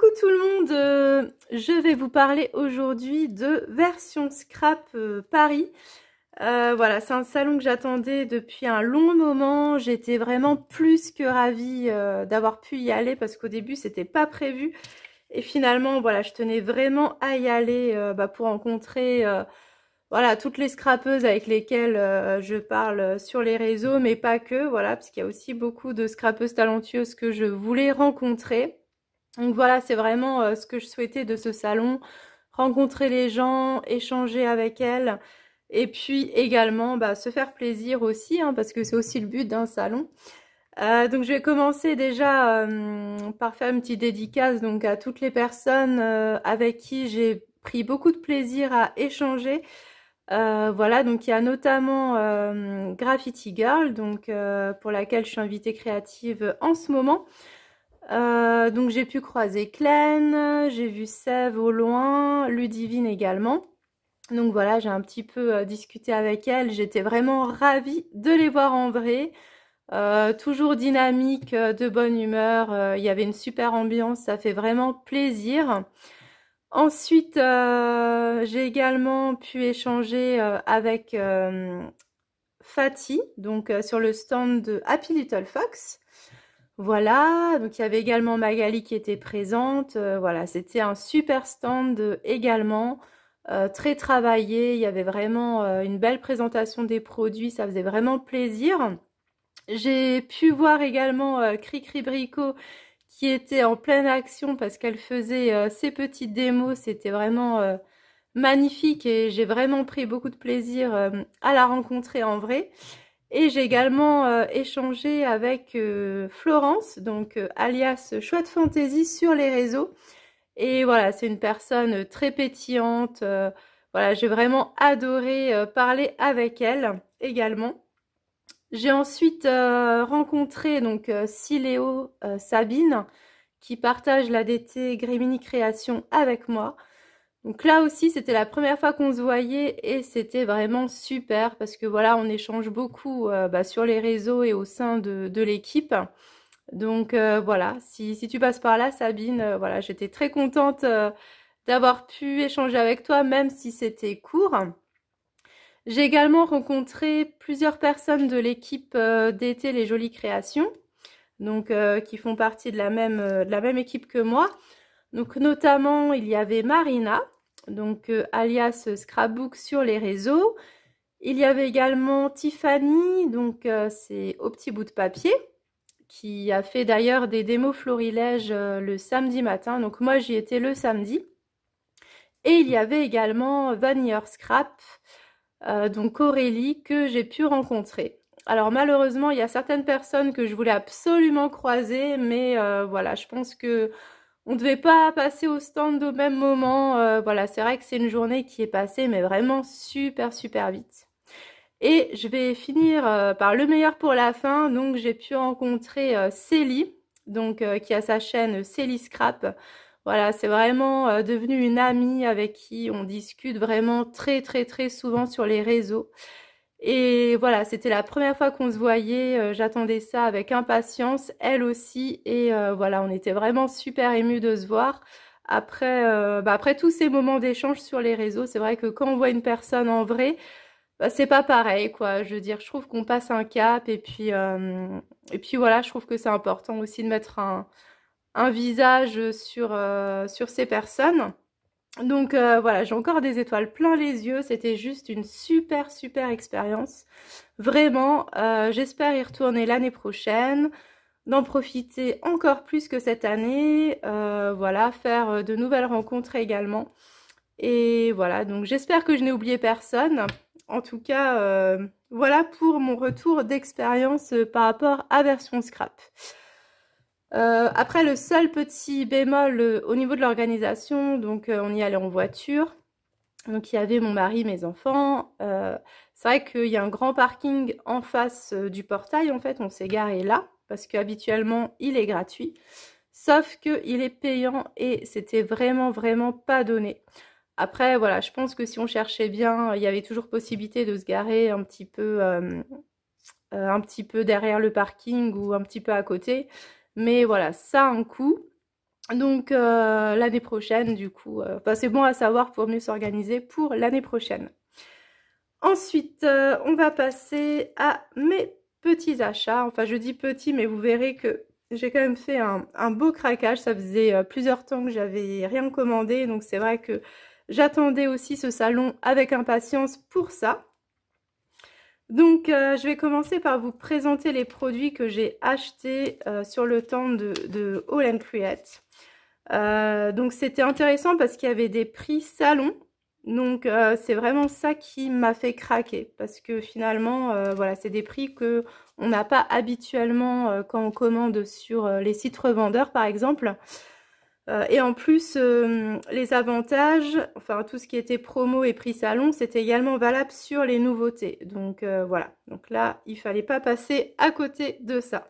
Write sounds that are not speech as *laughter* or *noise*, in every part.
Coucou tout le monde, euh, je vais vous parler aujourd'hui de version scrap euh, Paris. Euh, voilà, c'est un salon que j'attendais depuis un long moment. J'étais vraiment plus que ravie d'avoir pu y aller parce qu'au début c'était pas prévu. Et finalement, voilà, je tenais vraiment à y aller bah, pour rencontrer voilà, toutes les scrapeuses avec lesquelles je parle sur les réseaux, mais pas que, voilà, parce qu'il y a aussi beaucoup de scrapeuses talentueuses que je voulais rencontrer. Donc voilà, c'est vraiment euh, ce que je souhaitais de ce salon, rencontrer les gens, échanger avec elles, et puis également bah, se faire plaisir aussi, hein, parce que c'est aussi le but d'un salon. Euh, donc je vais commencer déjà euh, par faire une petite dédicace donc, à toutes les personnes avec qui j'ai pris beaucoup de plaisir à échanger. voilà, donc il y a notamment Graffiti Girl, donc pour laquelle je suis invitée créative en ce moment. Euh, donc j'ai pu croiser Clen, j'ai vu Sève au loin, Ludivine également. Donc voilà, j'ai un petit peu euh, discuté avec elle. J'étais vraiment ravie de les voir en vrai. Euh, toujours dynamique, de bonne humeur. Il y avait une super ambiance, ça fait vraiment plaisir. Ensuite, j'ai également pu échanger avec Fati, donc sur le stand de Happy Little Fox. Voilà, donc il y avait également Magali qui était présente. Euh, voilà, c'était un super stand également, euh, très travaillé. Il y avait vraiment euh, une belle présentation des produits, ça faisait vraiment plaisir. J'ai pu voir également Cricri Brico qui était en pleine action parce qu'elle faisait ses petites démos. C'était vraiment magnifique et j'ai vraiment pris beaucoup de plaisir à la rencontrer en vrai. Et j'ai également euh, échangé avec euh, Florence, donc euh, alias Chouette Fantaisie sur les réseaux. Et voilà, c'est une personne très pétillante. voilà, j'ai vraiment adoré parler avec elle également. J'ai ensuite rencontré donc Siléo Sabine qui partage la DT Grimini Création avec moi. Donc là aussi, c'était la première fois qu'on se voyait et c'était vraiment super parce que voilà, on échange beaucoup euh, bah, sur les réseaux et au sein de, l'équipe. Donc euh, voilà, si, si, tu passes par là, Sabine, euh, voilà, j'étais très contente d'avoir pu échanger avec toi, même si c'était court. J'ai également rencontré plusieurs personnes de l'équipe d'été Les Jolies Créations, donc qui font partie de la, même, de la même équipe que moi. Donc notamment, il y avait Marina, donc euh, alias Scrapbook sur les réseaux. Il y avait également Tiffany, donc euh, c'est au petit bout de papier, qui a fait d'ailleurs des démos florilèges euh, le samedi matin. Donc moi j'y étais le samedi. Et il y avait également Vanier Scrap, donc Aurélie, que j'ai pu rencontrer. Alors malheureusement, il y a certaines personnes que je voulais absolument croiser, mais voilà, je pense que on ne devait pas passer au stand au même moment. Euh, voilà, c'est vrai que c'est une journée qui est passée, mais vraiment super, super vite. Et je vais finir euh, par le meilleur pour la fin. Donc, j'ai pu rencontrer euh, Célie, donc, qui a sa chaîne Célie Scrap. Voilà, c'est vraiment devenu une amie avec qui on discute vraiment très, très, très souvent sur les réseaux. Et voilà, c'était la première fois qu'on se voyait. Euh, j'attendais ça avec impatience, elle aussi. Et euh, voilà, on était vraiment super émus de se voir. Après, euh, bah après tous ces moments d'échange sur les réseaux, c'est vrai que quand on voit une personne en vrai, bah, c'est pas pareil, quoi. Je veux dire, je trouve qu'on passe un cap. Et puis, et puis voilà, je trouve que c'est important aussi de mettre un, un visage sur, sur ces personnes. Donc euh, voilà, j'ai encore des étoiles plein les yeux. C'était juste une super, super expérience. Vraiment, euh, j'espère y retourner l'année prochaine, d'en profiter encore plus que cette année. Euh, voilà, faire de nouvelles rencontres également. Et voilà, donc j'espère que je n'ai oublié personne. En tout cas, voilà pour mon retour d'expérience par rapport à Version Scrap. Euh, après, le seul petit bémol euh, au niveau de l'organisation, donc euh, on y allait en voiture. Donc il y avait mon mari, mes enfants. c'est vrai qu'il y a un grand parking en face du portail. En fait, on s'est garé là parce qu'habituellement, il est gratuit. Sauf qu'il est payant et c'était vraiment, vraiment pas donné. Après, voilà, je pense que si on cherchait bien, il y avait toujours possibilité de se garer un petit peu, un petit peu derrière le parking ou un petit peu à côté. Mais voilà, ça a un coût. Donc euh, l'année prochaine, du coup, euh, c'est bon à savoir pour mieux s'organiser pour l'année prochaine. Ensuite, euh, on va passer à mes petits achats. Enfin, je dis petits, mais vous verrez que j'ai quand même fait un, un, beau craquage. Ça faisait plusieurs temps que j'avais rien commandé, donc c'est vrai que j'attendais aussi ce salon avec impatience pour ça. Donc, euh, je vais commencer par vous présenter les produits que j'ai achetés euh, sur le temps de, de All Create. Euh, donc, c'était intéressant parce qu'il y avait des prix salon. Donc, c'est vraiment ça qui m'a fait craquer parce que finalement, voilà, c'est des prix que on n'a pas habituellement quand on commande sur les sites revendeurs, par exemple. Euh, et en plus, euh, les avantages, enfin tout ce qui était promo et prix salon, c'était également valable sur les nouveautés. Donc euh, voilà, donc là, il fallait pas passer à côté de ça.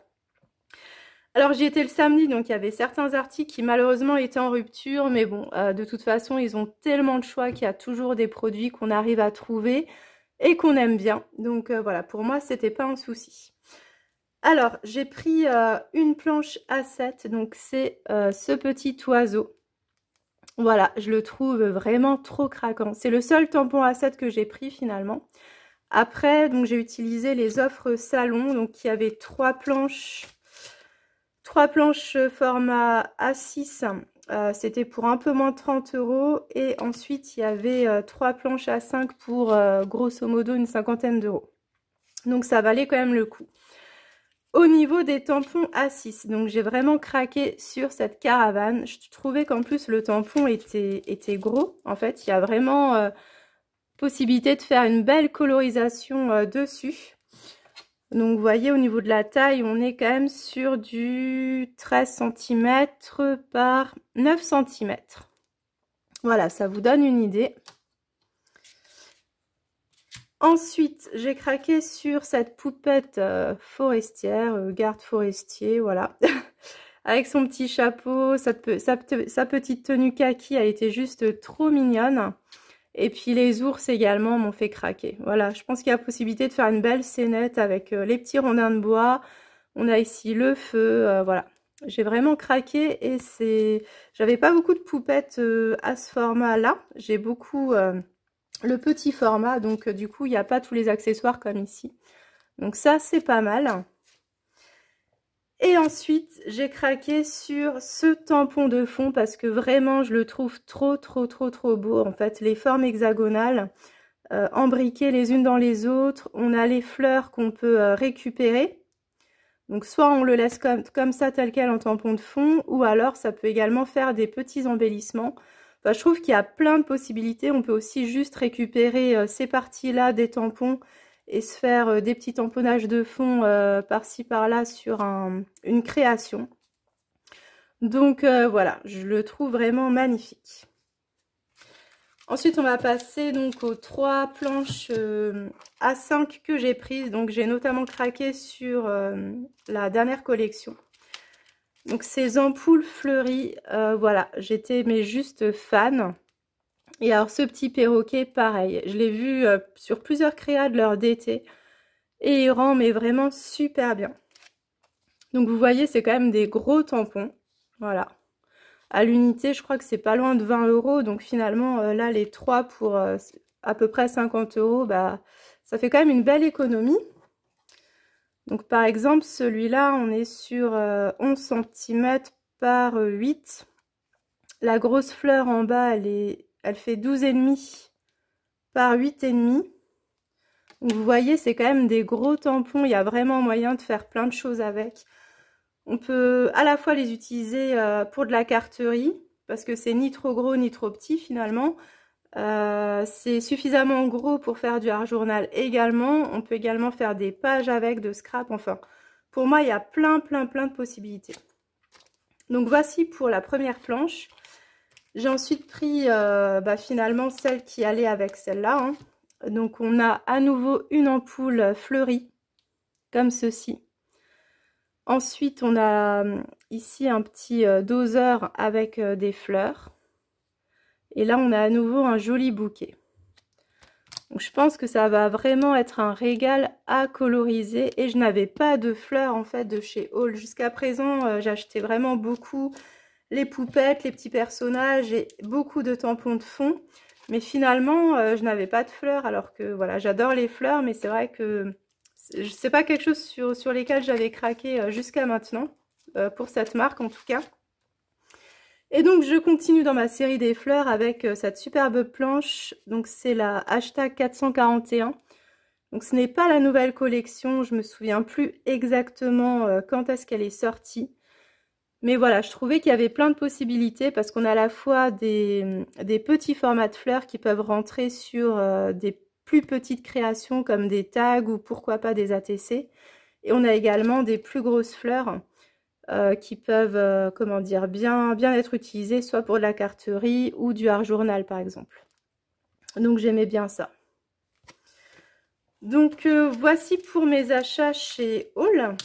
Alors j'y étais le samedi, donc il y avait certains articles qui malheureusement étaient en rupture, mais bon, de toute façon, ils ont tellement de choix qu'il y a toujours des produits qu'on arrive à trouver et qu'on aime bien. Donc voilà, pour moi, ce n'était pas un souci. Alors, j'ai pris euh, une planche a 7, donc c'est euh, ce petit oiseau. Voilà, je le trouve vraiment trop craquant. C'est le seul tampon a 7 que j'ai pris finalement. Après, donc j'ai utilisé les offres salon, donc il y avait trois planches, trois planches euh, format A6. C'était pour un peu moins de 30 euros. Et ensuite, il y avait trois planches A5 pour grosso modo une cinquantaine d'euros. Donc ça valait quand même le coup au niveau des tampons A6. Donc j'ai vraiment craqué sur cette caravane. Je trouvais qu'en plus le tampon était, gros. En fait, il y a vraiment euh, possibilité de faire une belle colorisation euh, dessus. Donc vous voyez au niveau de la taille, on est quand même sur du 13 cm par 9 cm. Voilà, ça vous donne une idée. Ensuite, j'ai craqué sur cette poupette euh, forestière, euh, garde forestier, voilà. *laughs* Avec son petit chapeau, sa, petite tenue kaki a été juste trop mignonne. Et puis les ours également m'ont fait craquer. Voilà, je pense qu'il y a possibilité de faire une belle scénette avec euh, les petits rondins de bois. On a ici le feu, voilà. J'ai vraiment craqué et c'est... J'avais pas beaucoup de poupettes à ce format-là. J'ai beaucoup le petit format. Donc euh, du coup, il n'y a pas tous les accessoires comme ici. Donc ça, c'est pas mal. Et ensuite, j'ai craqué sur ce tampon de fond parce que vraiment, je le trouve trop, trop, trop, trop beau. En fait, les formes hexagonales, euh, embriquées les unes dans les autres. On a les fleurs qu'on peut euh, récupérer. Donc soit on le laisse comme ça tel quel en tampon de fond, ou alors ça peut également faire des petits embellissements je trouve qu'il y a plein de possibilités. On peut aussi juste récupérer euh, ces parties-là des tampons et se faire euh, des petits tamponnages de fond euh, par-ci par-là sur une création. Donc voilà, je le trouve vraiment magnifique. Ensuite, on va passer donc aux trois planches A5 que j'ai prises. Donc j'ai notamment craqué sur la dernière collection. Donc ces ampoules fleuries, euh, voilà, j'étais mais juste fan. Et alors ce petit perroquet, pareil, je l'ai vu euh, sur plusieurs créas de l'heure d'été. Et il rend mais vraiment super bien. Donc vous voyez, c'est quand même des gros tampons. Voilà. À l'unité, je crois que c'est pas loin de 20 euros. Donc finalement, euh, là, les trois pour à peu près 50 euros, bah, ça fait quand même une belle économie. Donc par exemple, celui-là, on est sur 11 euh, cm par 8. Euh, la grosse fleur en bas, elle, est, elle fait 12,5 par 8,5. Donc vous voyez, c'est quand même des gros tampons. Il y a vraiment moyen de faire plein de choses avec. On peut à la fois les utiliser euh, pour de la carterie, parce que c'est ni trop gros ni trop petit finalement. Euh, c'est suffisamment gros pour faire du art journal également. On peut également faire des pages avec, de scrap, enfin. Pour moi, il y a plein, plein, plein de possibilités. Donc voici pour la première planche. J'ai ensuite pris euh, bah, finalement celle qui allait avec celle-là. Hein. Donc on a à nouveau une ampoule fleurie, comme ceci. Ensuite, on a hum, ici un petit euh, doseur avec des fleurs. Et là, on a à nouveau un joli bouquet. Donc, je pense que ça va vraiment être un régal à coloriser. Et je n'avais pas de fleurs, en fait, de chez Hall. Jusqu'à présent, euh, j'achetais vraiment beaucoup les poupettes, les petits personnages et beaucoup de tampons de fond. Mais finalement, euh, je n'avais pas de fleurs, alors que, voilà, j'adore les fleurs, mais c'est vrai que c'est pas quelque chose sur, lesquels j'avais craqué euh, jusqu'à maintenant, pour cette marque en tout cas. Et donc je continue dans ma série des fleurs avec euh, cette superbe planche, donc c'est la hashtag 441. Donc ce n'est pas la nouvelle collection, je me souviens plus exactement euh, quand est-ce qu'elle est sortie. Mais voilà, je trouvais qu'il y avait plein de possibilités parce qu'on a à la fois des, mm, petits formats de fleurs qui peuvent rentrer sur euh, des plus petites créations comme des tags ou pourquoi pas des ATC. Et on a également des plus grosses fleurs. Euh, qui peuvent, euh, comment dire, bien, être utilisés, soit pour la carterie ou du art journal par exemple. Donc j'aimais bien ça. Donc euh, voici pour mes achats chez Hall.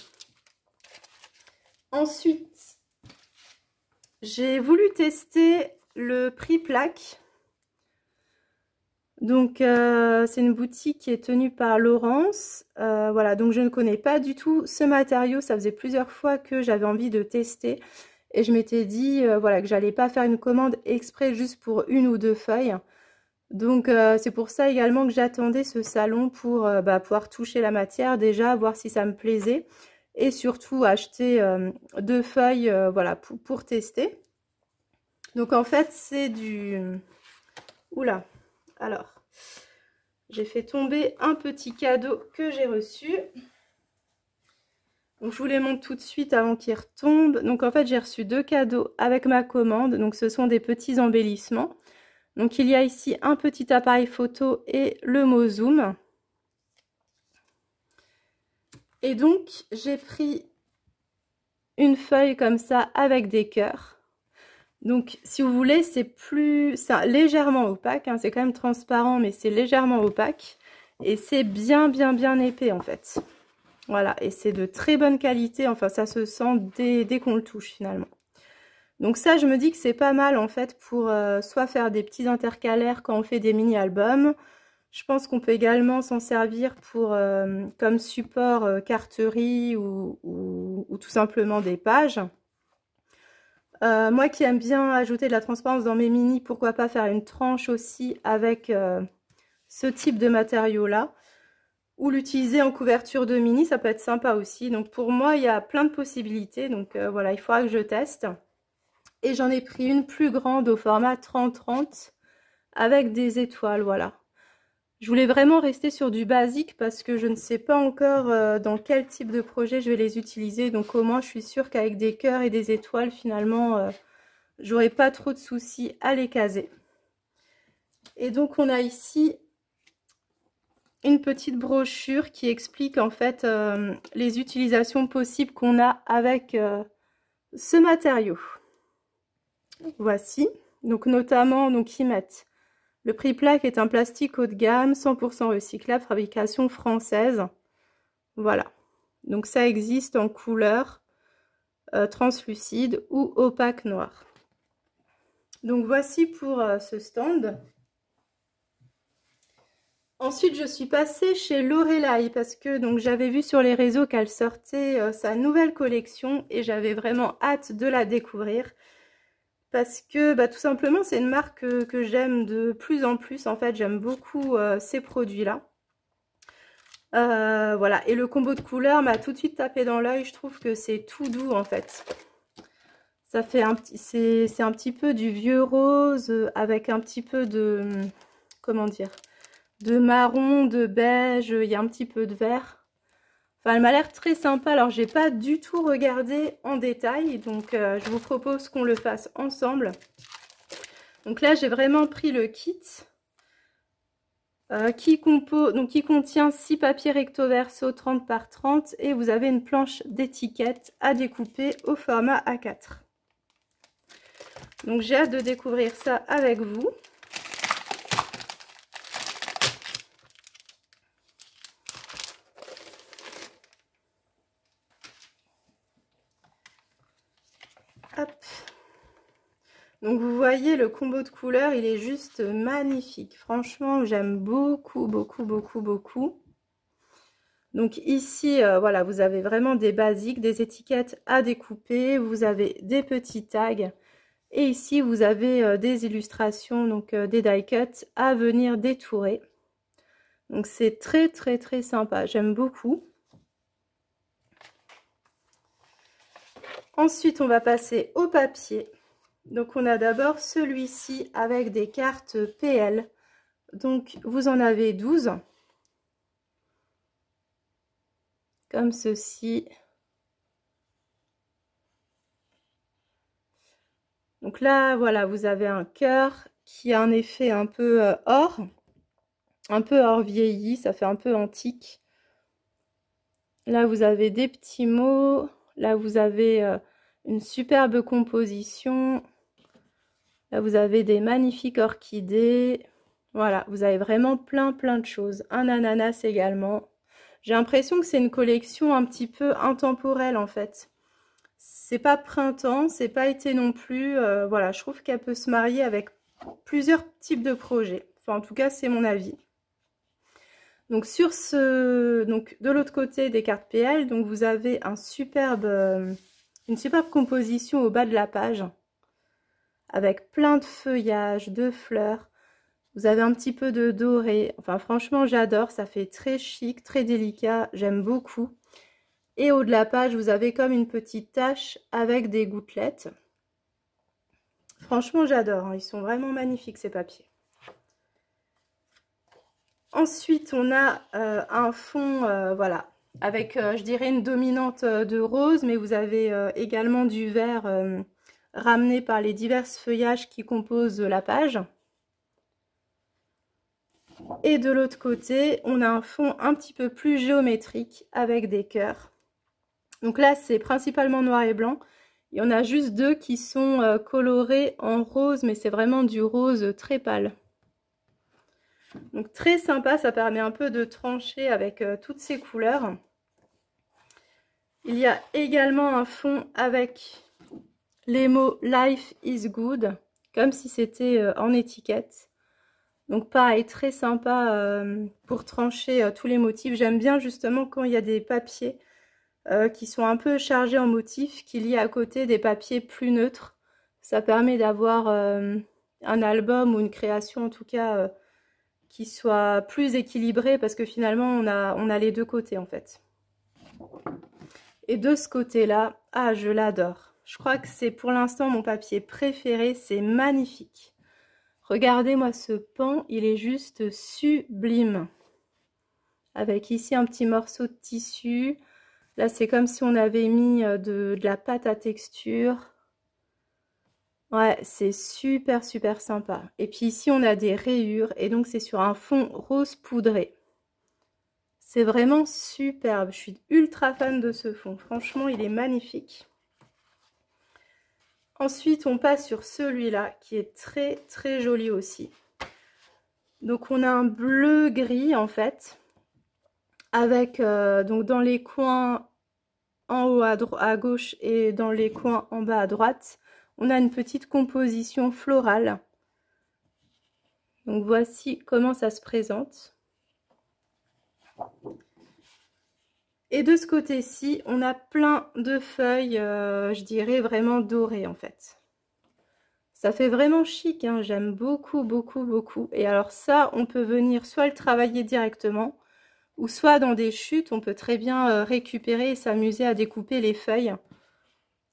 Ensuite, j'ai voulu tester le prix plaque donc, euh, c'est une boutique qui est tenue par Laurence. Euh, voilà, donc je ne connais pas du tout ce matériau. Ça faisait plusieurs fois que j'avais envie de tester. Et je m'étais dit euh, voilà, que j'allais pas faire une commande exprès juste pour une ou deux feuilles. Donc, c'est pour ça également que j'attendais ce salon pour bah, pouvoir toucher la matière déjà, voir si ça me plaisait. Et surtout, acheter deux feuilles voilà, pour, pour tester. Donc, en fait, c'est du... Oula alors, j'ai fait tomber un petit cadeau que j'ai reçu. je vous les montre tout de suite avant qu'il retombent. Donc, en fait, j'ai reçu deux cadeaux avec ma commande. Donc, ce sont des petits embellissements. Donc, il y a ici un petit appareil photo et le mot zoom. Et donc, j'ai pris une feuille comme ça avec des cœurs. Donc, si vous voulez, c'est plus... légèrement opaque. Hein. c'est quand même transparent, mais c'est légèrement opaque. Et c'est bien, bien, bien épais, en fait. Voilà, et c'est de très bonne qualité. Enfin, ça se sent dès, qu'on le touche, finalement. Donc ça, je me dis que c'est pas mal, en fait, pour euh, soit faire des petits intercalaires quand on fait des mini-albums. Je pense qu'on peut également s'en servir pour, euh, comme support euh, carterie ou tout simplement des pages. Euh, moi qui aime bien ajouter de la transparence dans mes mini, pourquoi pas faire une tranche aussi avec euh, ce type de matériau-là. Ou l'utiliser en couverture de mini, ça peut être sympa aussi. Donc pour moi, il y a plein de possibilités. Donc euh, voilà, il faudra que je teste. Et j'en ai pris une plus grande au format 30-30 avec des étoiles, voilà. Je voulais vraiment rester sur du basique parce que je ne sais pas encore euh, dans quel type de projet je vais les utiliser. Donc au moins, je suis sûre qu'avec des cœurs et des étoiles, finalement, euh, j'aurai pas trop de soucis à les caser. Et donc on a ici une petite brochure qui explique en fait euh, les utilisations possibles qu'on a avec ce matériau. Voici, donc notamment donc ils mettent le prix plaque est un plastique haut de gamme, 100% recyclable, fabrication française. Voilà. Donc ça existe en couleur euh, translucide ou opaque noire. Donc voici pour euh, ce stand. Ensuite, je suis passée chez Lorelai parce que donc j'avais vu sur les réseaux qu'elle sortait euh, sa nouvelle collection et j'avais vraiment hâte de la découvrir parce que bah, tout simplement c'est une marque que, j'aime de plus en plus en fait j'aime beaucoup euh, ces produits là euh, voilà et le combo de couleurs m'a tout de suite tapé dans l'œil je trouve que c'est tout doux en fait ça fait un petit c'est un petit peu du vieux rose avec un petit peu de comment dire de marron de beige il y a un petit peu de vert elle m'a l'air très sympa. Alors, j'ai pas du tout regardé en détail. Donc, euh, je vous propose qu'on le fasse ensemble. Donc là, j'ai vraiment pris le kit euh, qui, qui contient 6 papiers recto verso 30 par 30 et vous avez une planche d'étiquette à découper au format A4. Donc j'ai hâte de découvrir ça avec vous. Donc vous voyez le combo de couleurs, il est juste magnifique. Franchement, j'aime beaucoup, beaucoup, beaucoup, beaucoup. Donc ici, euh, voilà, vous avez vraiment des basiques, des étiquettes à découper, vous avez des petits tags. Et ici, vous avez euh, des illustrations, donc euh, des die cuts à venir détourer. Donc c'est très très très sympa, j'aime beaucoup. Ensuite, on va passer au papier. Donc on a d'abord celui-ci avec des cartes PL. Donc vous en avez 12. Comme ceci. Donc là, voilà, vous avez un cœur qui a un effet un peu euh, or, un peu or vieilli, ça fait un peu antique. Là, vous avez des petits mots. Là, vous avez euh, une superbe composition. Là, vous avez des magnifiques orchidées. Voilà, vous avez vraiment plein, plein de choses. Un ananas également. J'ai l'impression que c'est une collection un petit peu intemporelle, en fait. C'est pas printemps, c'est pas été non plus. Euh, voilà, je trouve qu'elle peut se marier avec plusieurs types de projets. Enfin, en tout cas, c'est mon avis. Donc, sur ce, donc de l'autre côté des cartes PL, donc vous avez un superbe, euh, une superbe composition au bas de la page avec plein de feuillages, de fleurs. Vous avez un petit peu de doré. Enfin, franchement, j'adore. Ça fait très chic, très délicat. J'aime beaucoup. Et au-delà de la page, vous avez comme une petite tache avec des gouttelettes. Franchement, j'adore. Hein. Ils sont vraiment magnifiques, ces papiers. Ensuite, on a euh, un fond, euh, voilà, avec, euh, je dirais, une dominante de rose, mais vous avez également du vert ramené par les divers feuillages qui composent la page. Et de l'autre côté, on a un fond un petit peu plus géométrique avec des cœurs. Donc là, c'est principalement noir et blanc. Il y en a juste deux qui sont euh, colorés en rose, mais c'est vraiment du rose très pâle. Donc très sympa, ça permet un peu de trancher avec euh, toutes ces couleurs. Il y a également un fond avec les mots Life is good, comme si c'était euh, en étiquette. Donc pareil, très sympa euh, pour trancher euh, tous les motifs. J'aime bien justement quand il y a des papiers qui sont un peu chargés en motifs, qu'il y ait à côté des papiers plus neutres. Ça permet d'avoir un album ou une création en tout cas qui soit plus équilibré parce que finalement on a, on a les deux côtés en fait. Et de ce côté là, ah je l'adore. Je crois que c'est pour l'instant mon papier préféré, c'est magnifique. Regardez-moi ce pan, il est juste sublime. Avec ici un petit morceau de tissu. Là, c'est comme si on avait mis euh, de, la pâte à texture. Ouais, c'est super, super sympa. Et puis ici, on a des rayures et donc c'est sur un fond rose poudré. C'est vraiment superbe. Je suis ultra fan de ce fond. Franchement, il est magnifique. Ensuite, on passe sur celui-là qui est très très joli aussi. Donc on a un bleu gris en fait, avec euh, donc dans les coins en haut à, gauche et dans les coins en bas à droite, on a une petite composition florale. Donc voici comment ça se présente. Et de ce côté-ci, on a plein de feuilles, euh, je dirais vraiment dorées en fait. Ça fait vraiment chic, hein. j'aime beaucoup, beaucoup, beaucoup. Et alors ça, on peut venir soit le travailler directement, ou soit dans des chutes, on peut très bien euh, récupérer et s'amuser à découper les feuilles.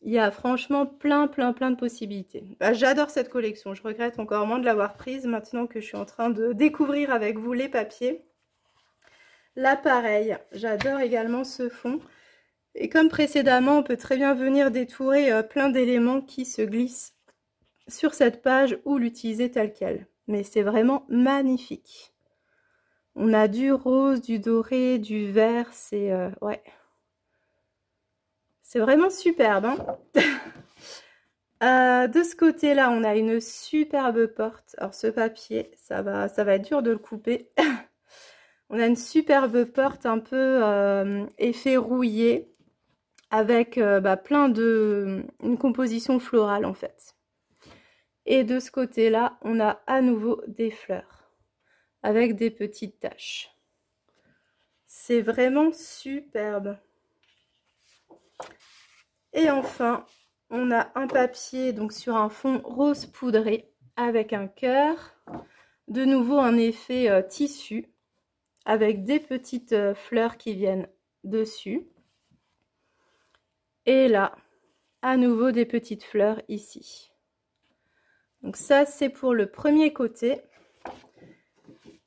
Il y a franchement plein, plein, plein de possibilités. Bah, j'adore cette collection, je regrette encore moins de l'avoir prise maintenant que je suis en train de découvrir avec vous les papiers l'appareil. J'adore également ce fond. Et comme précédemment, on peut très bien venir détourer euh, plein d'éléments qui se glissent sur cette page ou l'utiliser tel quel. Mais c'est vraiment magnifique. On a du rose, du doré, du vert, c'est... Euh, ouais. C'est vraiment superbe. Hein. *laughs* Euh, de ce côté-là, on a une superbe porte. Alors ce papier, ça va, ça va être dur de le couper. *laughs* On a une superbe porte un peu euh, effet rouillé avec euh, bah, plein de... une composition florale en fait. Et de ce côté-là, on a à nouveau des fleurs avec des petites taches. C'est vraiment superbe. Et enfin, on a un papier donc sur un fond rose poudré avec un cœur. De nouveau un effet euh, tissu avec des petites euh, fleurs qui viennent dessus. Et là, à nouveau des petites fleurs ici. Donc ça, c'est pour le premier côté.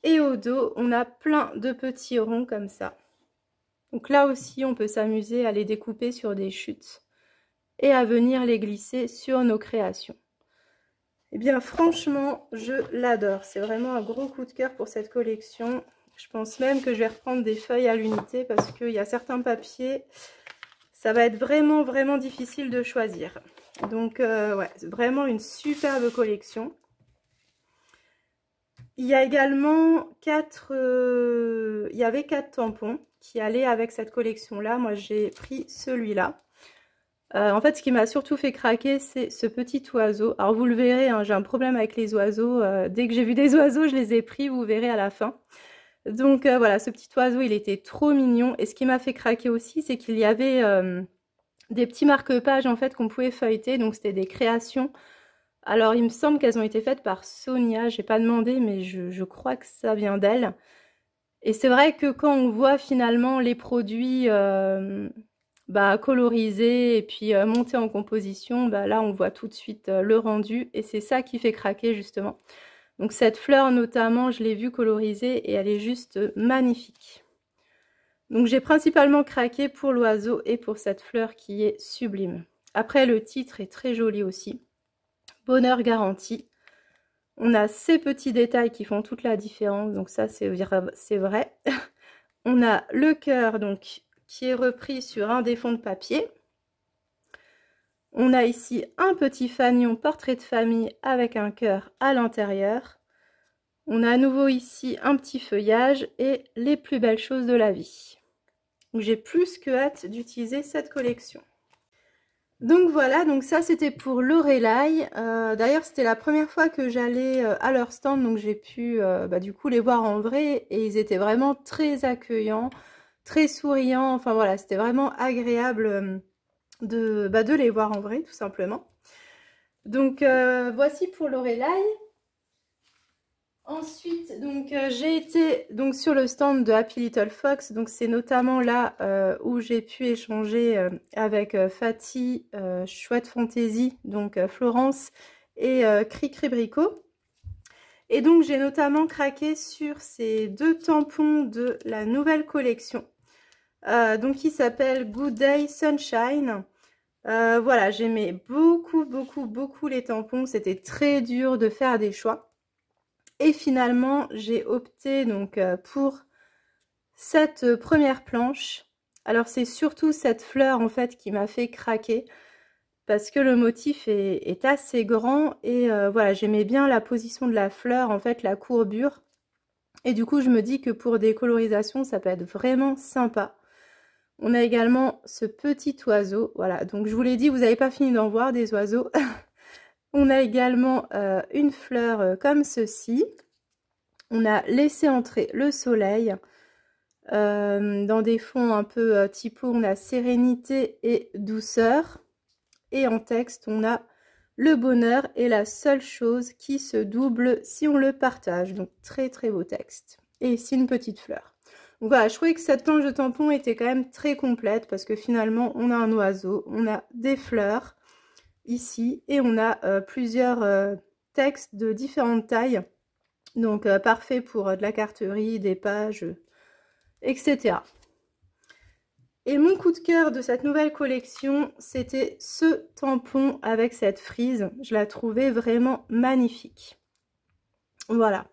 Et au dos, on a plein de petits ronds comme ça. Donc là aussi, on peut s'amuser à les découper sur des chutes et à venir les glisser sur nos créations. Eh bien, franchement, je l'adore. C'est vraiment un gros coup de cœur pour cette collection. Je pense même que je vais reprendre des feuilles à l'unité parce qu'il y a certains papiers, ça va être vraiment, vraiment difficile de choisir. Donc, euh, ouais, vraiment une superbe collection. Il y a également quatre, euh, il y avait quatre tampons qui allaient avec cette collection-là. Moi, j'ai pris celui-là. Euh, en fait, ce qui m'a surtout fait craquer, c'est ce petit oiseau. Alors, vous le verrez, hein, j'ai un problème avec les oiseaux. dès que j'ai vu des *laughs* oiseaux, je les ai pris, vous verrez à la fin. Donc euh, voilà, ce petit oiseau, il était trop mignon. Et ce qui m'a fait craquer aussi, c'est qu'il y avait euh, des petits marque-pages en fait qu'on pouvait feuilleter. Donc c'était des créations. Alors il me semble qu'elles ont été faites par Sonia. J'ai pas demandé, mais je, crois que ça vient d'elle. Et c'est vrai que quand on voit finalement les produits euh, bah, colorisés et puis montés en composition, bah, là on voit tout de suite le rendu. Et c'est ça qui fait craquer justement. Donc cette fleur notamment, je l'ai vue colorisée et elle est juste magnifique. Donc j'ai principalement craqué pour l'oiseau et pour cette fleur qui est sublime. Après le titre est très joli aussi. Bonheur garanti. On a ces petits détails qui font toute la différence, donc ça c'est vrai. *laughs* On a le cœur donc qui est repris sur un des fonds de papier. On a ici un petit fanion portrait de famille avec un cœur à l'intérieur. On a à nouveau ici un petit feuillage et les plus belles choses de la vie. J'ai plus que hâte d'utiliser cette collection. Donc voilà, donc ça c'était pour Lorelai. Euh, d'ailleurs c'était la première fois que j'allais euh, à leur stand, donc j'ai pu euh, bah, du coup les voir en vrai et ils étaient vraiment très accueillants, très souriants. Enfin voilà, c'était vraiment agréable bah, de, les voir en vrai, tout simplement. Donc euh, voici pour Lorelai. Ensuite, donc euh, j'ai été donc sur le stand de Happy Little Fox. Donc c'est notamment là euh, où j'ai pu échanger avec Fatih, Chouette Fantasy, donc Florence et Cric Brico. Et donc j'ai notamment craqué sur ces deux tampons de la nouvelle collection. Euh, donc qui s'appelle Good Day Sunshine. Euh, voilà, j'aimais beaucoup, beaucoup, beaucoup les tampons. C'était très dur de faire des choix. Et finalement, j'ai opté donc euh, pour cette première planche. Alors c'est surtout cette fleur en fait qui m'a fait craquer parce que le motif est, assez grand et voilà j'aimais bien la position de la fleur en fait la courbure et du coup je me dis que pour des colorisations ça peut être vraiment sympa on a également ce petit oiseau. Voilà, donc je vous l'ai dit, vous n'avez pas fini d'en voir des oiseaux. *laughs* on a également euh, une fleur euh, comme ceci. On a laissé entrer le soleil. Euh, dans des fonds un peu typo, on a sérénité et douceur. Et en texte, on a le bonheur est la seule chose qui se double si on le partage. Donc très très beau texte. Et ici une petite fleur voilà, je trouvais que cette planche de tampon était quand même très complète parce que finalement, on a un oiseau, on a des fleurs ici et on a euh, plusieurs euh, textes de différentes tailles. Donc euh, parfait pour de la carterie, des pages, etc. Et mon coup de cœur de cette nouvelle collection, c'était ce tampon avec cette frise. Je la trouvais vraiment magnifique. Voilà.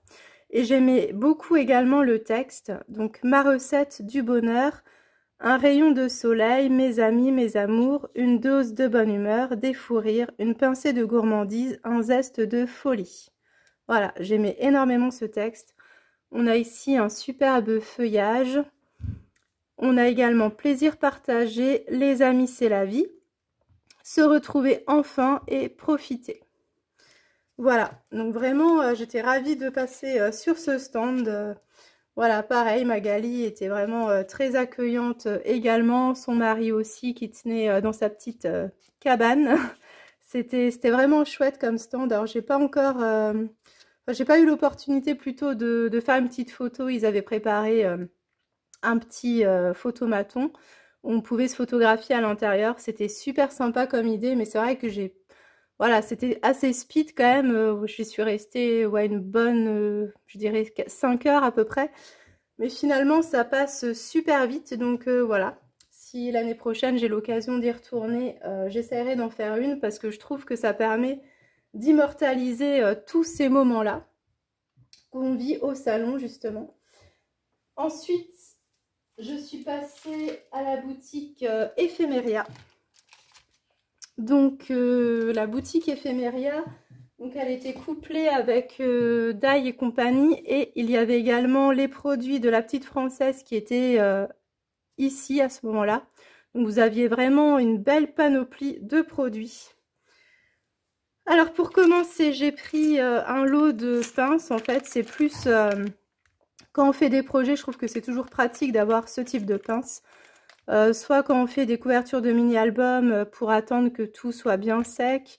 Et j'aimais beaucoup également le texte, donc ma recette du bonheur, un rayon de soleil, mes amis, mes amours, une dose de bonne humeur, des fous rires, une pincée de gourmandise, un zeste de folie. Voilà, j'aimais énormément ce texte. On a ici un superbe feuillage. On a également plaisir partagé, les amis c'est la vie, se retrouver enfin et profiter. Voilà, donc vraiment, euh, j'étais ravie de passer euh, sur ce stand. Euh, voilà, pareil, Magali était vraiment très accueillante également. Son mari aussi, qui tenait dans sa petite cabane. *laughs* C'était vraiment chouette comme stand. Alors, j'ai pas encore... j'ai pas eu l'opportunité plutôt de, faire une petite photo. Ils avaient préparé un petit photomaton. On pouvait se photographier à l'intérieur. C'était super sympa comme idée, mais c'est vrai que j'ai voilà, c'était assez speed quand même. Euh, je suis restée une bonne, euh, je dirais, 5 heures à peu près. Mais finalement, ça passe super vite. Donc euh, voilà, si l'année prochaine j'ai l'occasion d'y retourner, j'essaierai d'en faire une parce que je trouve que ça permet d'immortaliser tous ces moments-là qu'on vit au salon justement. Ensuite, je suis passée à la boutique Ephemeria donc euh, la boutique Ephemeria, donc elle était couplée avec euh, et compagnie et il y avait également les produits de la petite française qui étaient euh, ici à ce moment-là. Donc vous aviez vraiment une belle panoplie de produits. Alors pour commencer, j'ai pris euh, un lot de pinces. En fait, c'est plus quand on fait des projets, je trouve que c'est toujours pratique d'avoir ce type de pinces euh, soit quand on fait des couvertures de mini-albums euh, pour attendre que tout soit bien sec.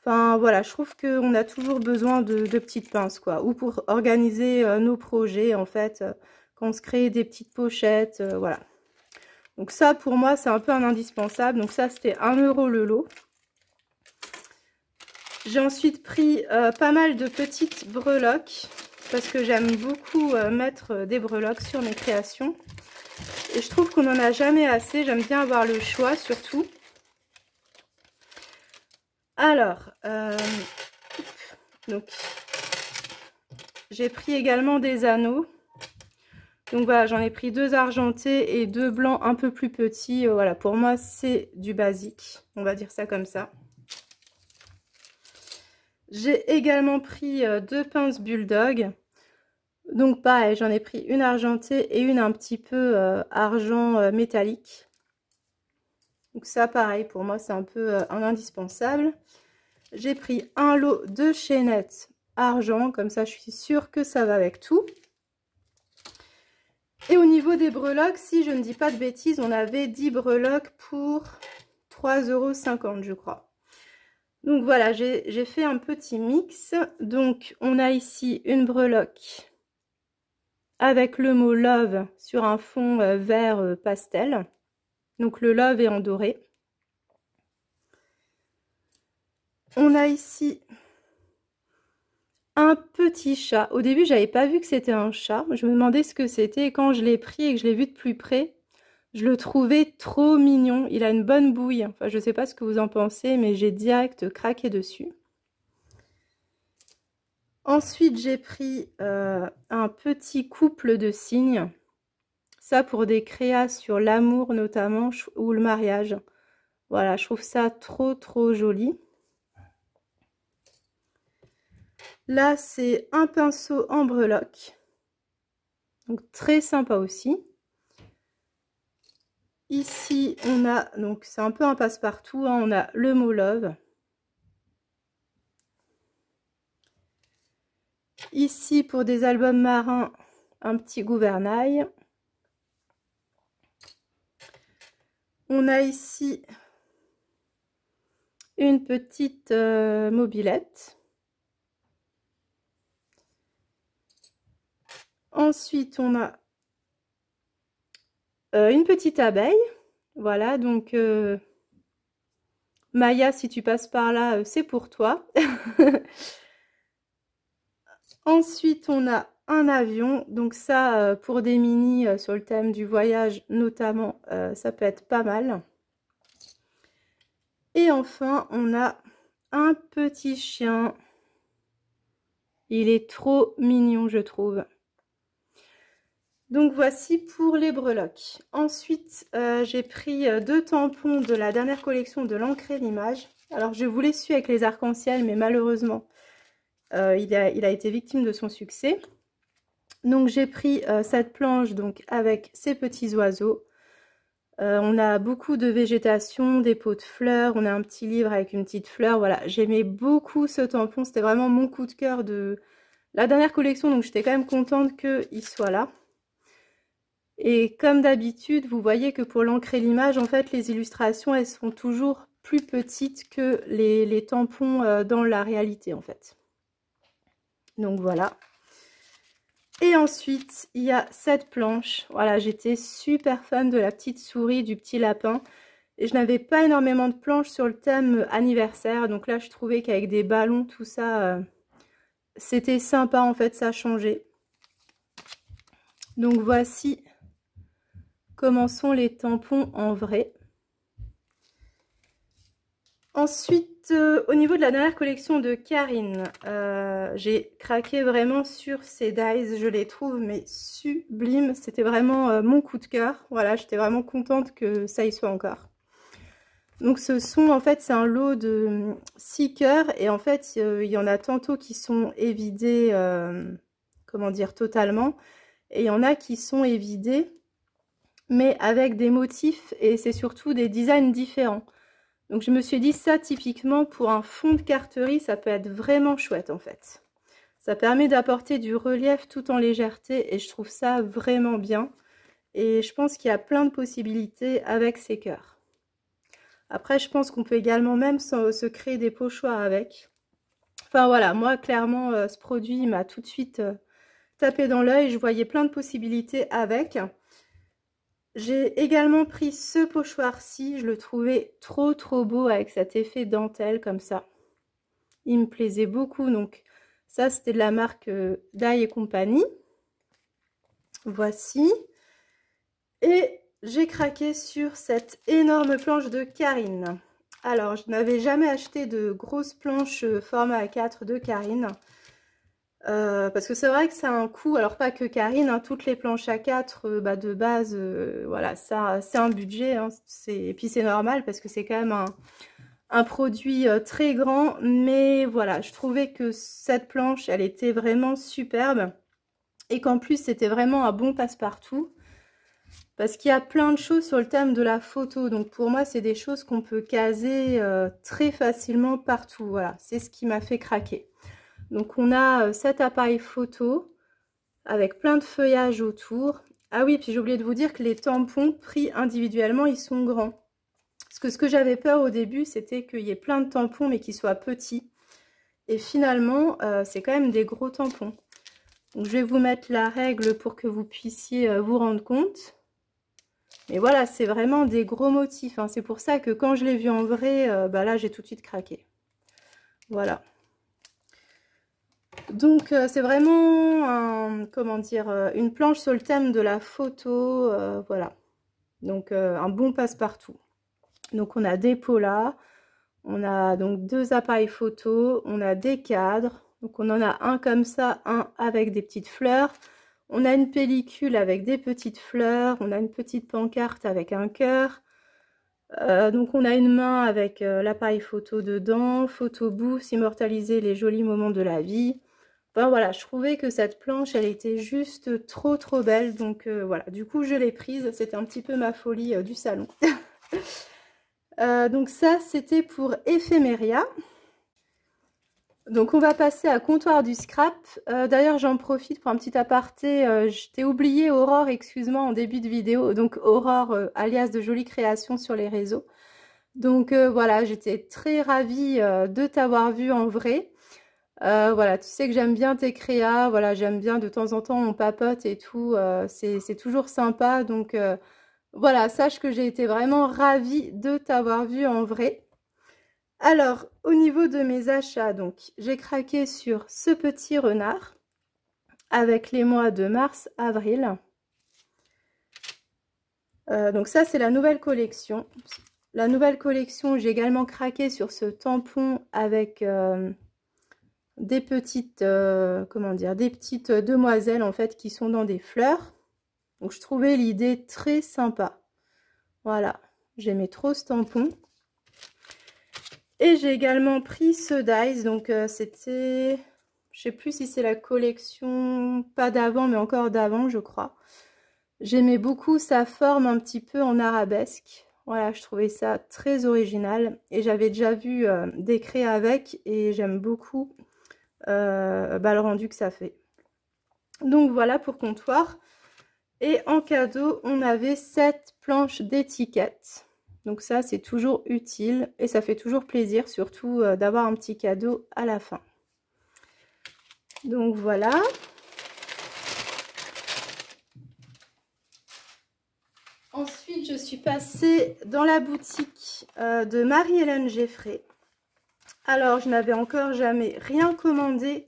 Enfin voilà, je trouve qu'on a toujours besoin de, petites pinces quoi. Ou pour organiser euh, nos projets en fait, quand on se crée des petites pochettes, voilà. Donc ça pour moi c'est un peu un indispensable. Donc ça c'était 1 euro le lot. J'ai ensuite pris pas mal de petites breloques parce que j'aime beaucoup mettre des breloques sur mes créations. Et je trouve qu'on n'en a jamais assez. J'aime bien avoir le choix surtout. Alors, euh, donc j'ai pris également des anneaux. Donc voilà, j'en ai pris deux argentés et deux blancs un peu plus petits. Euh, voilà, pour moi, c'est du basique. On va dire ça comme ça. J'ai également pris euh, deux pinces Bulldog. Donc pareil, j'en ai pris une argentée et une un petit peu euh, argent euh, métallique. Donc ça, pareil, pour moi, c'est un peu euh, un indispensable. J'ai pris un lot de chaînettes argent, comme ça, je suis sûre que ça va avec tout. Et au niveau des breloques, si je ne dis pas de bêtises, on avait 10 breloques pour euros, je crois. Donc voilà, j'ai fait un petit mix. Donc on a ici une breloque avec le mot love sur un fond euh, vert euh, pastel. Donc le love est en doré. On a ici un petit chat. Au début, je j'avais pas vu que c'était un chat. Je me demandais ce que c'était. quand je l'ai pris et que je l'ai vu de plus près, je le trouvais trop mignon. Il a une bonne bouille. Enfin, je sais pas ce que vous en pensez, mais j'ai direct craqué dessus. Ensuite, j'ai pris euh, un petit couple de signes. Ça pour des créas sur l'amour notamment ou le mariage. Voilà, je trouve ça trop trop joli. Là, c'est un pinceau en breloque. Donc très sympa aussi. Ici, on a, donc c'est un peu un passe-partout, hein, on a le mot love. Ici, pour des albums marins, un petit gouvernail. On a ici une petite euh, mobilette. Ensuite, on a euh, une petite abeille. Voilà, donc euh, Maya, si tu passes par là, c'est pour toi. *laughs* Ensuite, on a un avion. Donc ça, euh, pour des mini euh, sur le thème du voyage notamment, euh, ça peut être pas mal. Et enfin, on a un petit chien. Il est trop mignon, je trouve. Donc voici pour les breloques. Ensuite, j'ai pris deux tampons de la dernière collection de l'encre d'Image. Alors je voulais su avec les arcs-en-ciel, mais malheureusement, euh, il, a, été victime de son succès. Donc j'ai pris euh, cette planche donc avec ses petits oiseaux. Euh, on a beaucoup de végétation, des pots de fleurs, on a un petit livre avec une petite fleur. Voilà, j'aimais beaucoup ce tampon, c'était vraiment mon coup de cœur de la dernière collection, donc j'étais quand même contente qu'il soit là. Et comme d'habitude, vous voyez que pour l'ancrer l'image, en fait, les illustrations, elles sont toujours plus petites que les, les tampons dans la réalité, en fait. Donc voilà. Et ensuite, il y a cette planche. Voilà, j'étais super fan de la petite souris, du petit lapin. Et je n'avais pas énormément de planches sur le thème anniversaire. Donc là, je trouvais qu'avec des ballons, tout ça, euh, c'était sympa en fait, ça changeait. Donc voici comment sont les tampons en vrai. Ensuite, euh, au niveau de la dernière collection de Karine, euh, j'ai craqué vraiment sur ces dyes, Je les trouve mais sublimes. C'était vraiment euh, mon coup de cœur. Voilà, j'étais vraiment contente que ça y soit encore. Donc ce sont, en fait, c'est un lot de six cœurs. Et en fait, il y en a tantôt qui sont évidés, comment dire, totalement. Et il y en a qui sont évidés, mais avec des motifs. Et c'est surtout des designs différents. Donc je me suis dit ça typiquement pour un fond de carterie, ça peut être vraiment chouette en fait. Ça permet d'apporter du relief tout en légèreté et je trouve ça vraiment bien. Et je pense qu'il y a plein de possibilités avec ces cœurs. Après, je pense qu'on peut également même se créer des pochoirs avec. Enfin voilà, moi clairement, euh, ce produit m'a tout de suite euh, tapé dans l'œil. Je voyais plein de possibilités avec. J'ai également pris ce pochoir-ci. Je le trouvais trop, trop beau avec cet effet dentelle comme ça. Il me plaisait beaucoup. Donc, ça, c'était de la marque d'Ai euh, Dye et compagnie. Voici. Et j'ai craqué sur cette énorme planche de Karine. Alors, je n'avais jamais acheté de grosses planches euh, format A4 de Karine. Euh, parce que c'est vrai que ça a un coût, alors pas que Karine, hein, toutes les planches à 4 euh, bah, de base, euh, voilà, ça c'est un budget, hein, et puis c'est normal parce que c'est quand même un, produit très grand, mais voilà, je trouvais que cette planche, elle était vraiment superbe, et qu'en plus c'était vraiment un bon passe-partout, parce qu'il y a plein de choses sur le thème de la photo, donc pour moi c'est des choses qu'on peut caser très facilement partout, voilà, c'est ce qui m'a fait craquer. Donc on a euh, cet appareil photo avec plein de feuillage autour. Ah oui, puis j'ai oublié de vous dire que les tampons pris individuellement, ils sont grands. Parce que ce que j'avais peur au début, c'était qu'il y ait plein de tampons, mais qu'ils soient petits. Et finalement, euh, c'est quand même des gros tampons. Donc je vais vous mettre la règle pour que vous puissiez euh, vous rendre compte. Mais voilà, c'est vraiment des gros motifs. Hein. C'est pour ça que quand je l'ai vu en vrai, bah là, j'ai tout de suite craqué. Voilà. Donc euh, c'est vraiment comment dire, euh, une planche sur le thème de la photo, euh, voilà. Donc un bon passe-partout. Donc on a des polas, on a donc deux appareils photo, on a des cadres. Donc on en a un comme ça, un avec des petites fleurs. On a une pellicule avec des petites fleurs, on a une petite pancarte avec un cœur. donc on a une main avec l'appareil photo dedans, photo boost, immortaliser les jolis moments de la vie voilà, je trouvais que cette planche, elle était juste trop trop belle. Donc euh, voilà, du coup je l'ai prise. C'était un petit peu ma folie euh, du salon. *laughs* Euh, donc ça, c'était pour Ephemeria Donc on va passer à comptoir du scrap. D'ailleurs j'en profite pour un petit aparté. je t'ai oublié Aurore, excuse-moi, en début de vidéo. Donc Aurore, alias de Jolie Création sur les réseaux. Donc voilà, j'étais très ravie de t'avoir vue en vrai. Euh, voilà, tu sais que j'aime bien tes créas, voilà, j'aime bien de temps en temps on papote et tout, euh, c'est toujours sympa. Donc euh, voilà, sache que j'ai été vraiment ravie de t'avoir vu en vrai. Alors, au niveau de mes achats, donc, j'ai craqué sur ce petit renard avec les mois de mars, avril. donc ça, c'est la nouvelle collection. La nouvelle collection, j'ai également craqué sur ce tampon avec des petites, euh, comment dire, des petites demoiselles en fait qui sont dans des fleurs. Donc je trouvais l'idée très sympa. Voilà, j'aimais trop ce tampon. Et j'ai également pris ce dice, donc euh, c'était, je sais plus si c'est la collection, pas d'avant, mais encore d'avant, je crois. J'aimais beaucoup sa forme un petit peu en arabesque. Voilà, je trouvais ça très original et j'avais déjà vu euh, des créés avec et j'aime beaucoup euh, bah, le rendu que ça fait. Donc voilà pour comptoir. Et en cadeau, on avait cette planches d'étiquette. Donc ça, c'est toujours utile et ça fait toujours plaisir, surtout euh, d'avoir un petit cadeau à la fin. Donc voilà. Ensuite, je suis passée dans la boutique euh, de Marie-Hélène Geffrey. Alors, je n'avais encore jamais rien commandé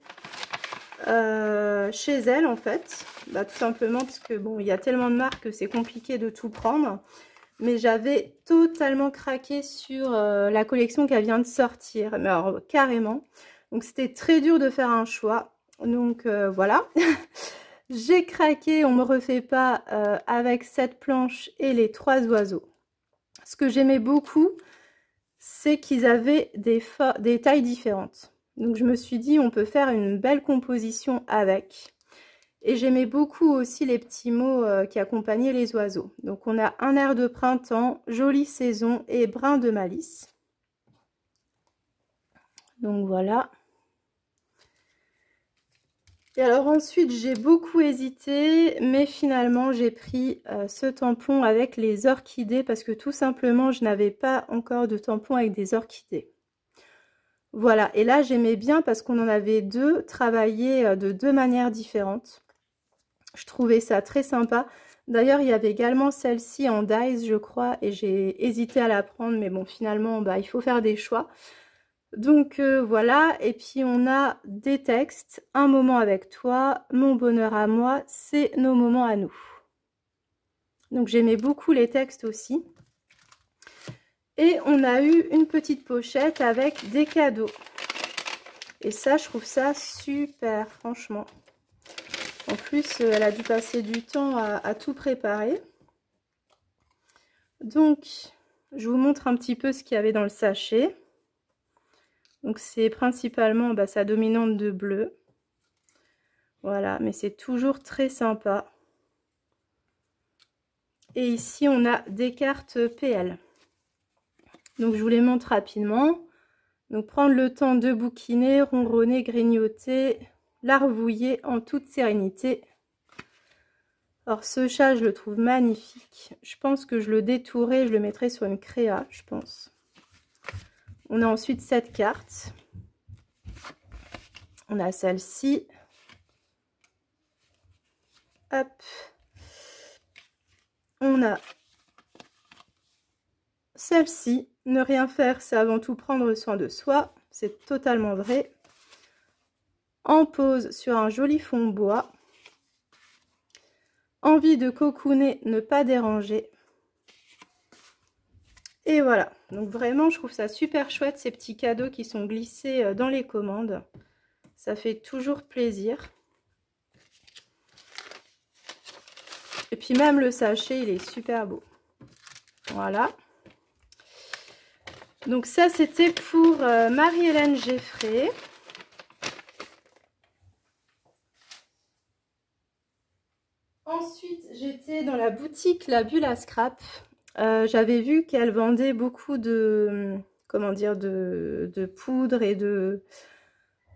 euh, chez elle, en fait. Bah, tout simplement parce que, bon, il y a tellement de marques que c'est compliqué de tout prendre. Mais j'avais totalement craqué sur euh, la collection qu'elle vient de sortir. Mais alors, carrément. Donc, c'était très dur de faire un choix. Donc, euh, voilà. *laughs* J'ai craqué, on me refait pas, avec cette planche et les trois oiseaux. Ce que j'aimais beaucoup, c'est qu'ils avaient des, tailles différentes. Donc je me suis dit, on peut faire une belle composition avec. Et j'aimais beaucoup aussi les petits mots euh, qui accompagnaient les oiseaux. Donc on a un air de printemps, jolie saison et brin de malice. Donc voilà. Et alors ensuite, j'ai beaucoup hésité, mais finalement, j'ai pris euh, ce tampon avec les orchidées parce que tout simplement, je n'avais pas encore de tampon avec des orchidées. Voilà, et là, j'aimais bien parce qu'on en avait deux travaillés euh, de deux manières différentes. Je trouvais ça très sympa. D'ailleurs, il y avait également celle-ci en dyes je crois, et j'ai hésité à la prendre, mais bon, finalement, bah, il faut faire des choix. Donc euh, voilà, et puis on a des textes, un moment avec toi, mon bonheur à moi, c'est nos moments à nous. Donc j'aimais beaucoup les textes aussi. Et on a eu une petite pochette avec des cadeaux. Et ça, je trouve ça super, franchement. En plus, euh, elle a dû passer du temps à tout préparer. Donc, je vous montre un petit peu ce qu'il y avait dans le sachet. Donc c'est principalement bah, sa dominante de bleu. Voilà, mais c'est toujours très sympa. Et ici, on a des cartes PL. Donc je vous les montre rapidement. Donc prendre le temps de bouquiner, ronronner, grignoter, larvouiller en toute sérénité. Or ce chat, je le trouve magnifique. Je pense que je le détourerai, je le mettrai sur une créa, je pense. On a ensuite cette carte. On a celle-ci. Hop. On a celle-ci. Ne rien faire, c'est avant tout prendre soin de soi. C'est totalement vrai. En pose sur un joli fond bois. Envie de cocooner, ne pas déranger. Et voilà. Donc vraiment, je trouve ça super chouette, ces petits cadeaux qui sont glissés euh, dans les commandes. Ça fait toujours plaisir. Et puis même le sachet, il est super beau. Voilà. Donc ça, c'était pour euh, Marie-Hélène Geffray. Ensuite, j'étais dans la boutique La Bulle à Scrap. Euh, j'avais vu qu'elle vendait beaucoup de, comment dire, de, poudre et de,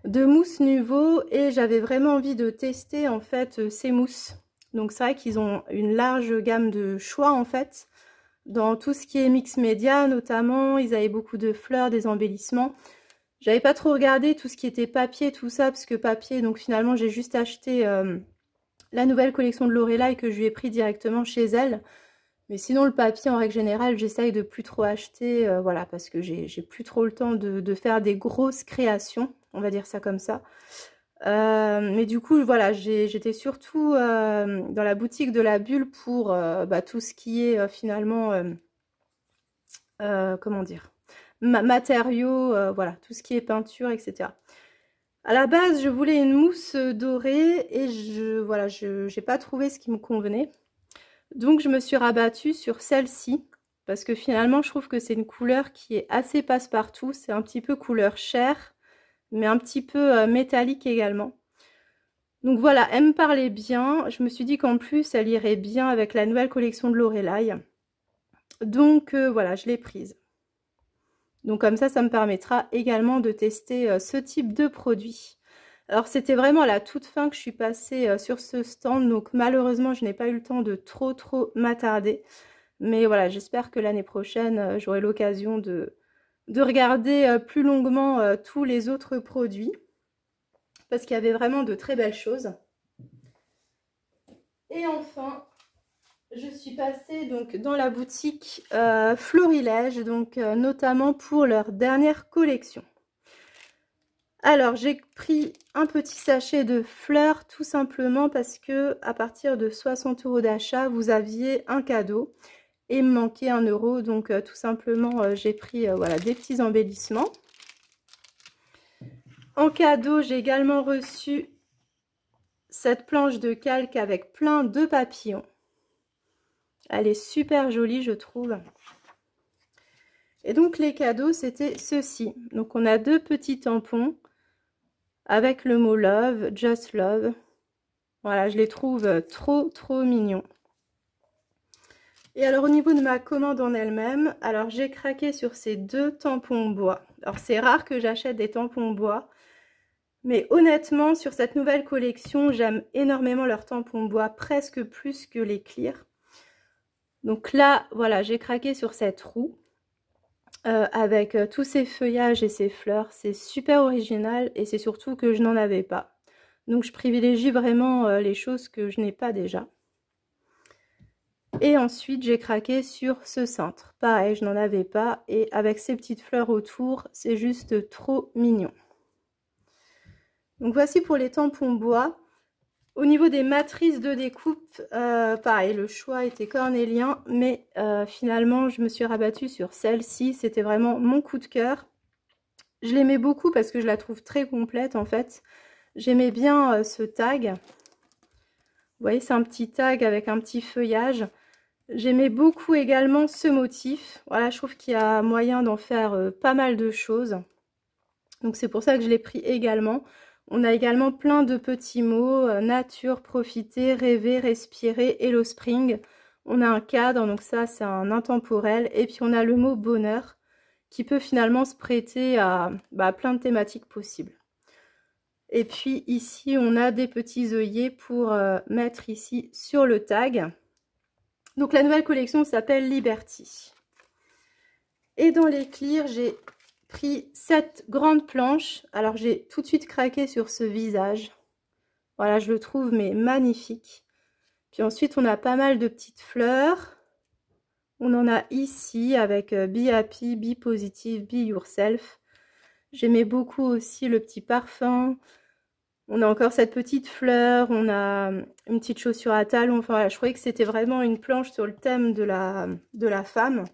mousse Nouveau et j'avais vraiment envie de tester en fait euh, ces mousses. Donc c'est vrai qu'ils ont une large gamme de choix en fait dans tout ce qui est mix média notamment, ils avaient beaucoup de fleurs, des embellissements. J'avais pas trop regardé tout ce qui était papier, tout ça, parce que papier, donc finalement j'ai juste acheté euh, la nouvelle collection de Lorelai que je lui ai pris directement chez elle. Mais sinon, le papier, en règle générale, j'essaye de plus trop acheter, euh, voilà, parce que j'ai plus trop le temps de, faire des grosses créations, on va dire ça comme ça. Euh, mais du coup, voilà, j'étais surtout euh, dans la boutique de la bulle pour bah, tout ce qui est finalement, comment dire, matériaux, voilà, tout ce qui est peinture, etc. À la base, je voulais une mousse dorée et je, voilà, je n'ai pas trouvé ce qui me convenait. Donc je me suis rabattue sur celle-ci parce que finalement je trouve que c'est une couleur qui est assez passe-partout, c'est un petit peu couleur chair mais un petit peu euh, métallique également. Donc voilà, elle me parlait bien, je me suis dit qu'en plus elle irait bien avec la nouvelle collection de Lorelai. Donc euh, voilà, je l'ai prise. Donc comme ça, ça me permettra également de tester euh, ce type de produit. Alors c'était vraiment à la toute fin que je suis passée euh, sur ce stand, donc malheureusement je n'ai pas eu le temps de trop trop m'attarder. Mais voilà, j'espère que l'année prochaine euh, j'aurai l'occasion de, regarder euh, plus longuement tous les autres produits parce qu'il y avait vraiment de très belles choses. Et enfin, je suis passée donc dans la boutique Florilège, donc notamment pour leur dernière collection. Alors, j'ai pris un petit sachet de fleurs tout simplement parce que à partir de 60 euros d'achat, vous aviez un cadeau et me manquait un euro. Donc, euh, tout simplement, euh, j'ai pris euh, voilà, des petits embellissements. En cadeau, j'ai également reçu cette planche de calque avec plein de papillons. Elle est super jolie, je trouve. Et donc, les cadeaux, c'était ceci. Donc, on a deux petits tampons avec le mot love, just love. Voilà, je les trouve trop, trop mignons. Et alors au niveau de ma commande en elle-même, alors j'ai craqué sur ces deux tampons bois. Alors c'est rare que j'achète des tampons bois, mais honnêtement sur cette nouvelle collection, j'aime énormément leurs tampons bois, presque plus que les clear. Donc là, voilà, j'ai craqué sur cette roue. Euh, avec euh, tous ces feuillages et ces fleurs. C'est super original et c'est surtout que je n'en avais pas. Donc je privilégie vraiment euh, les choses que je n'ai pas déjà. Et ensuite, j'ai craqué sur ce cintre. Pareil, je n'en avais pas. Et avec ces petites fleurs autour, c'est juste trop mignon. Donc voici pour les tampons bois. Au niveau des matrices de découpe, euh, pareil, le choix était cornélien, mais euh, finalement, je me suis rabattue sur celle-ci. C'était vraiment mon coup de cœur. Je l'aimais beaucoup parce que je la trouve très complète, en fait. J'aimais bien euh, ce tag. Vous voyez, c'est un petit tag avec un petit feuillage. J'aimais beaucoup également ce motif. Voilà, je trouve qu'il y a moyen d'en faire pas mal de choses. Donc, c'est pour ça que je l'ai pris également. On a également plein de petits mots, euh, nature, profiter, rêver, respirer, hello spring. On a un cadre, donc ça c'est un intemporel. Et puis on a le mot bonheur qui peut finalement se prêter à bah, plein de thématiques possibles. Et puis ici on a des petits œillets pour euh, mettre ici sur le tag. Donc la nouvelle collection s'appelle Liberty. Et dans les clears, j'ai pris cette grande planche. Alors, j'ai tout de suite craqué sur ce visage. Voilà, je le trouve, mais magnifique. Puis ensuite, on a pas mal de petites fleurs. On en a ici avec euh, Be Happy, Be Positive, Be Yourself. J'aimais beaucoup aussi le petit parfum. On a encore cette petite fleur, on a euh, une petite chaussure à talons. Enfin, je croyais que c'était vraiment une planche sur le thème de la, de la femme.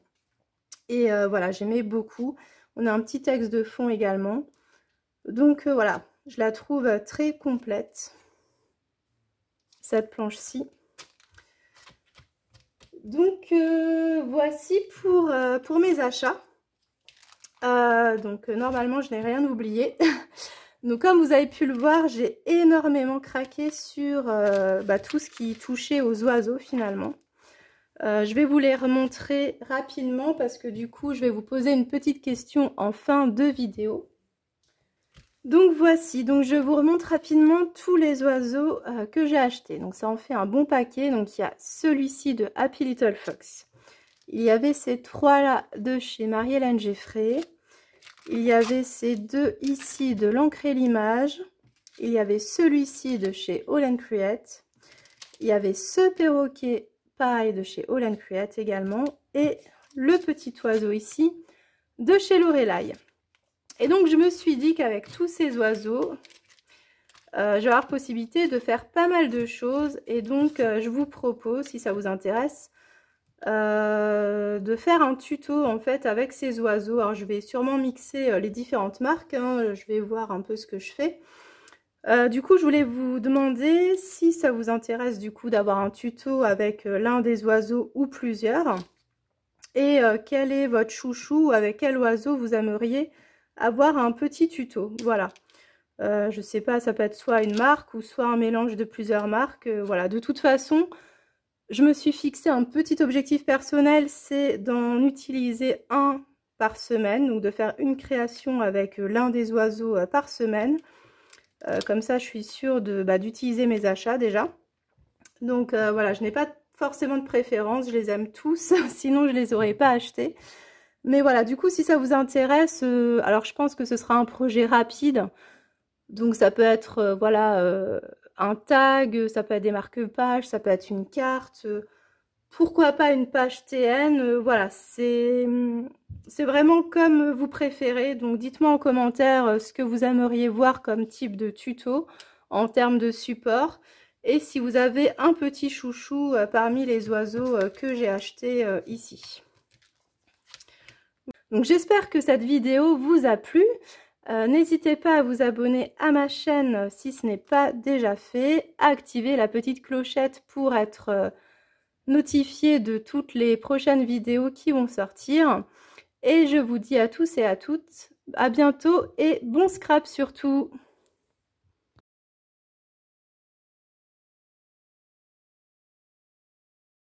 Et euh, voilà, j'aimais beaucoup. On a un petit texte de fond également. Donc euh, voilà, je la trouve très complète, cette planche-ci. Donc euh, voici pour, euh, pour, mes achats. donc normalement, je n'ai rien oublié. *laughs* donc comme vous avez pu le voir, j'ai énormément craqué sur bah, tout ce qui touchait aux oiseaux finalement. Euh, je vais vous les remontrer rapidement parce que du coup, je vais vous poser une petite question en fin de vidéo. Donc voici, donc je vous remonte rapidement tous les oiseaux euh, que j'ai achetés. Donc ça en fait un bon paquet. Donc il y a celui-ci de Happy Little Fox. Il y avait ces trois-là de chez Marie-Hélène Geffray. Il y avait ces deux ici de l'encre et l'image. Il y avait celui-ci de chez Holland Create. Il y avait ce perroquet de chez Holland create également, et le petit oiseau ici de chez Lorelai. Et donc je me suis dit qu'avec tous ces oiseaux, euh, je vais avoir possibilité de faire pas mal de choses et donc euh, je vous propose, si ça vous intéresse, euh, de faire un tuto en fait avec ces oiseaux. Alors je vais sûrement mixer les différentes marques, hein, je vais voir un peu ce que je fais. Euh, du coup, je voulais vous demander si ça vous intéresse du coup d'avoir un tuto avec euh, l'un des oiseaux ou plusieurs. Et euh, quel est votre chouchou avec quel oiseau vous aimeriez avoir un petit tuto. Voilà. je sais pas, ça peut être soit une marque ou soit un mélange de plusieurs marques. voilà, de toute façon, je me suis fixé un petit objectif personnel, c'est d'en utiliser un par semaine, ou de faire une création avec l'un des oiseaux par semaine. Euh, comme ça, je suis sûre bah, d'utiliser mes achats déjà. Donc euh, voilà, je n'ai pas forcément de préférence, je les aime tous, *laughs* sinon je les aurais pas achetés. Mais voilà, du coup, si ça vous intéresse, euh, alors je pense que ce sera un projet rapide. Donc ça peut être, voilà, un tag, ça peut être des marque-pages, ça peut être une carte, pourquoi pas une page TN, euh, voilà, c'est vraiment comme vous préférez. Donc dites-moi en commentaire euh, ce que vous aimeriez voir comme type de tuto en termes de support. Et si vous avez un petit chouchou euh, parmi les oiseaux que j'ai acheté ici. Donc j'espère que cette vidéo vous a plu. N'hésitez pas à vous abonner à ma chaîne si ce n'est pas déjà fait, Activez la petite clochette pour être notifié de toutes les prochaines vidéos qui vont sortir. Et je vous dis à tous et à toutes, à bientôt et bon scrap surtout